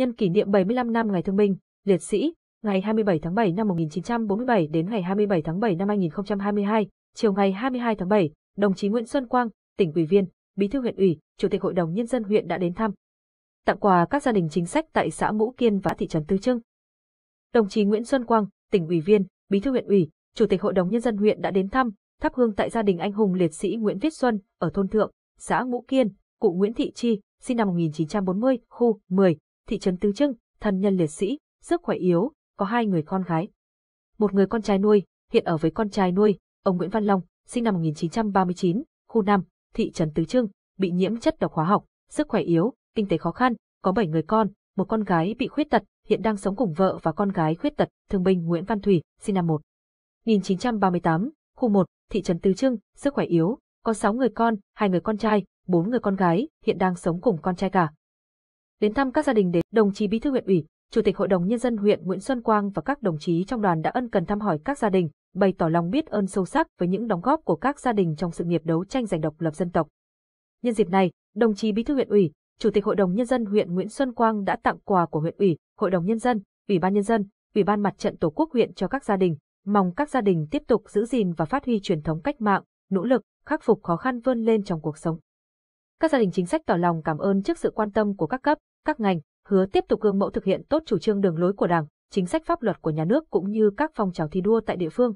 nhân kỷ niệm 75 năm Ngày Thương binh, Liệt sĩ, ngày 27 tháng 7 năm 1947 đến ngày 27 tháng 7 năm 2022, chiều ngày 22 tháng 7, đồng chí Nguyễn Xuân Quang, tỉnh ủy viên, bí thư huyện ủy, chủ tịch hội đồng nhân dân huyện đã đến thăm. Tặng quà các gia đình chính sách tại xã mũ Kiên và thị trấn Tư Trưng. Đồng chí Nguyễn Xuân Quang, tỉnh ủy viên, bí thư huyện ủy, chủ tịch hội đồng nhân dân huyện đã đến thăm, thắp hương tại gia đình anh hùng liệt sĩ Nguyễn Viết Xuân ở thôn Thượng, xã mũ Kiên, cụ Nguyễn Thị Chi, sinh năm 1940, khu 10, thị trấn Tư Trưng, thân nhân liệt sĩ, sức khỏe yếu, có hai người con gái. Một người con trai nuôi, hiện ở với con trai nuôi, ông Nguyễn Văn Long, sinh năm 1939, khu 5, thị trấn Tứ Trưng, bị nhiễm chất độc hóa học, sức khỏe yếu, kinh tế khó khăn, có bảy người con, một con gái bị khuyết tật, hiện đang sống cùng vợ và con gái khuyết tật, thương binh Nguyễn Văn Thủy, sinh năm 1. 1938, khu 1, thị trấn Tứ Trưng, sức khỏe yếu, có 6 người con, hai người con trai, bốn người con gái, hiện đang sống cùng con trai cả, đến thăm các gia đình đến. Đồng chí Bí thư huyện ủy, Chủ tịch Hội đồng Nhân dân huyện Nguyễn Xuân Quang và các đồng chí trong đoàn đã ân cần thăm hỏi các gia đình, bày tỏ lòng biết ơn sâu sắc với những đóng góp của các gia đình trong sự nghiệp đấu tranh giành độc lập dân tộc. Nhân dịp này, đồng chí Bí thư huyện ủy, Chủ tịch Hội đồng Nhân dân huyện Nguyễn Xuân Quang đã tặng quà của huyện ủy, Hội đồng Nhân dân, Ủy ban Nhân dân, Ủy ban Mặt trận Tổ quốc huyện cho các gia đình, mong các gia đình tiếp tục giữ gìn và phát huy truyền thống cách mạng, nỗ lực, khắc phục khó khăn vươn lên trong cuộc sống. Các gia đình chính sách tỏ lòng cảm ơn trước sự quan tâm của các cấp, các ngành, hứa tiếp tục gương mẫu thực hiện tốt chủ trương đường lối của Đảng, chính sách pháp luật của nhà nước cũng như các phong trào thi đua tại địa phương,